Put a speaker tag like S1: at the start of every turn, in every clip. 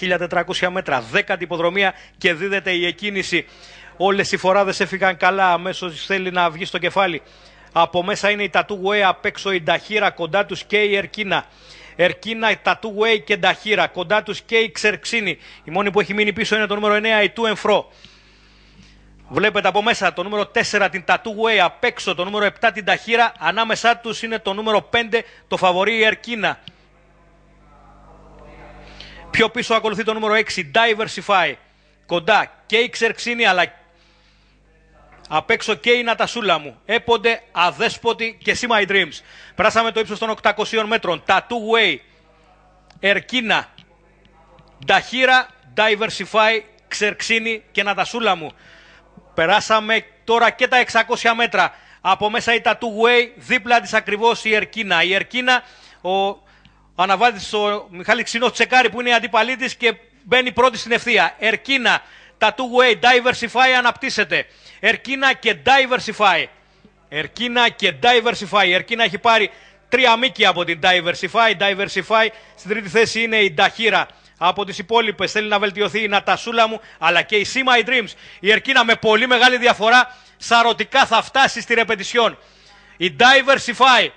S1: 1400 μέτρα, 10 υποδρομία και δίδεται η εκκίνηση. Όλες οι φοράδες έφυγαν καλά. Αμέσως θέλει να βγει στο κεφάλι. Από μέσα είναι η Way, απ' έξω η Νταχύρα, κοντά τους και η Ερκίνα. Ερκίνα, Way και Νταχύρα, κοντά τους και η Ξερξίνη. Η μόνη που έχει μείνει πίσω είναι το νούμερο 9, η Του Fro. Βλέπετε από μέσα το νούμερο 4 την Tattoo Way, απ' έξω το νούμερο 7 την Ταχύρα, ανάμεσά τους είναι το νούμερο 5 το φαβορή η Ερκίνα. Πιο πίσω ακολουθεί το νούμερο 6, Diversify. Κοντά και η Ξερξίνη, αλλά απ' έξω και η Νατασούλα μου. Έπονται, αδέσποτη και See My Dreams. Πράσαμε το ύψος των 800 μέτρων. Two Way, Ερκίνα, Νταχύρα, Diversify, Ξερξίνη και Νατασούλα μου. Περάσαμε τώρα και τα 600 μέτρα. Από μέσα η Tattoo Way, δίπλα της ακριβώς η Ερκίνα. Η Ερκίνα, ο αναβάλλεται στο Μιχάλη Ξινό Τσεκάρη που είναι η αντίπαλή τη και μπαίνει πρώτη στην ευθεία. Ερκίνα, τα two Way, Diversify αναπτύσσεται. Ερκίνα και Diversify. Ερκίνα και Diversify. Ερκίνα έχει πάρει τρία μήκη από την Diversify. Diversify στην τρίτη θέση είναι η Νταχύρα. Από τις υπόλοιπες θέλει να βελτιωθεί η Νατασούλα μου, αλλά και η See My Dreams. Η Ερκίνα με πολύ μεγάλη διαφορά σαρωτικά θα φτάσει στη ρεπετησιόν. Η Diversify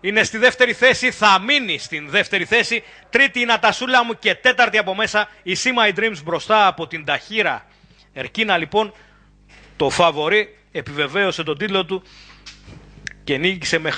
S1: είναι στη δεύτερη θέση, θα μείνει στην δεύτερη θέση. Τρίτη η Νατασούλα μου και τέταρτη από μέσα η My Dreams μπροστά από την Ταχύρα. Ερκίνα λοιπόν το φαβορή επιβεβαίωσε τον τίτλο του και νίκησε με